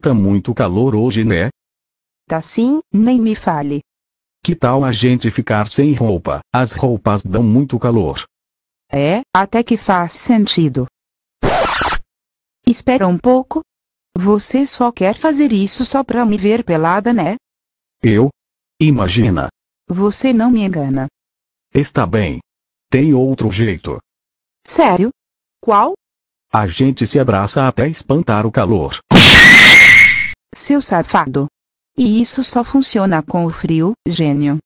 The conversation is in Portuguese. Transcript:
Tá muito calor hoje, né? Tá sim, nem me fale. Que tal a gente ficar sem roupa? As roupas dão muito calor. É, até que faz sentido. Espera um pouco. Você só quer fazer isso só pra me ver pelada, né? Eu? Imagina. Você não me engana. Está bem. Tem outro jeito. Sério? Qual? A gente se abraça até espantar o calor seu safado. E isso só funciona com o frio, gênio.